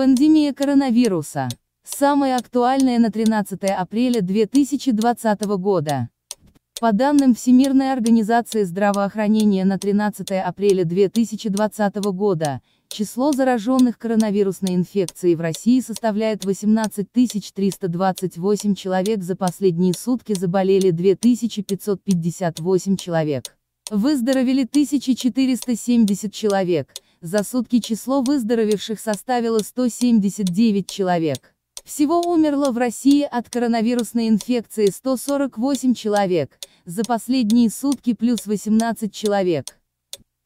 Пандемия коронавируса. Самое актуальное на 13 апреля 2020 года. По данным Всемирной организации здравоохранения на 13 апреля 2020 года, число зараженных коронавирусной инфекцией в России составляет 18 328 человек, за последние сутки заболели 2558 человек. Выздоровели 1470 человек, за сутки число выздоровевших составило 179 человек. Всего умерло в России от коронавирусной инфекции 148 человек, за последние сутки плюс 18 человек.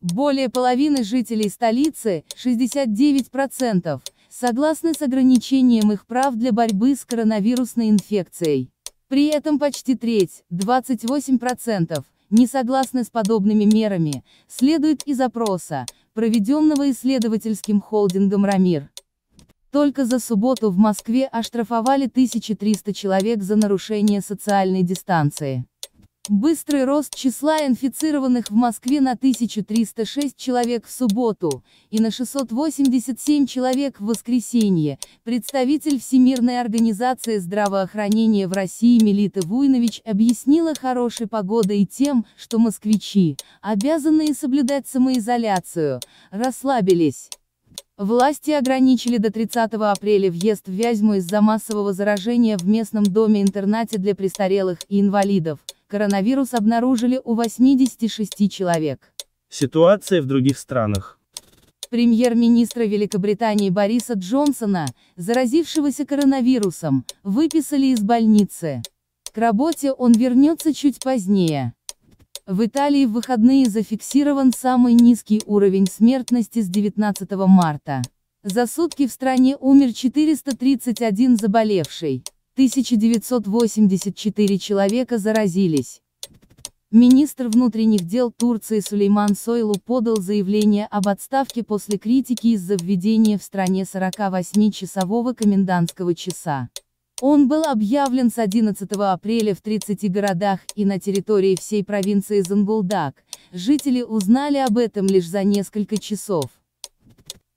Более половины жителей столицы, 69%, согласны с ограничением их прав для борьбы с коронавирусной инфекцией. При этом почти треть, 28%, не согласны с подобными мерами, следует из опроса, проведенного исследовательским холдингом «Рамир». Только за субботу в Москве оштрафовали 1300 человек за нарушение социальной дистанции. Быстрый рост числа инфицированных в Москве на 1306 человек в субботу и на 687 человек в воскресенье, представитель Всемирной организации здравоохранения в России Мелита Вуйнович объяснила хорошей погодой тем, что москвичи, обязанные соблюдать самоизоляцию, расслабились. Власти ограничили до 30 апреля въезд в Вязьму из-за массового заражения в местном доме-интернате для престарелых и инвалидов, Коронавирус обнаружили у 86 человек. Ситуация в других странах. Премьер-министра Великобритании Бориса Джонсона, заразившегося коронавирусом, выписали из больницы. К работе он вернется чуть позднее. В Италии в выходные зафиксирован самый низкий уровень смертности с 19 марта. За сутки в стране умер 431 заболевший. 1984 человека заразились. Министр внутренних дел Турции Сулейман Сойлу подал заявление об отставке после критики из-за введения в стране 48-часового комендантского часа. Он был объявлен с 11 апреля в 30 городах и на территории всей провинции Зангулдак, жители узнали об этом лишь за несколько часов.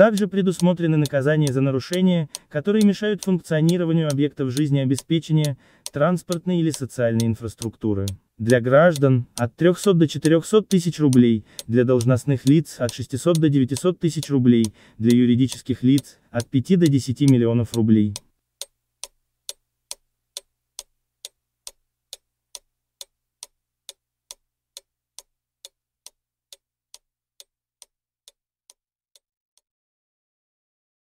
Также предусмотрены наказания за нарушения, которые мешают функционированию объектов жизнеобеспечения, транспортной или социальной инфраструктуры. Для граждан – от 300 до 400 тысяч рублей, для должностных лиц – от 600 до 900 тысяч рублей, для юридических лиц – от 5 до 10 миллионов рублей.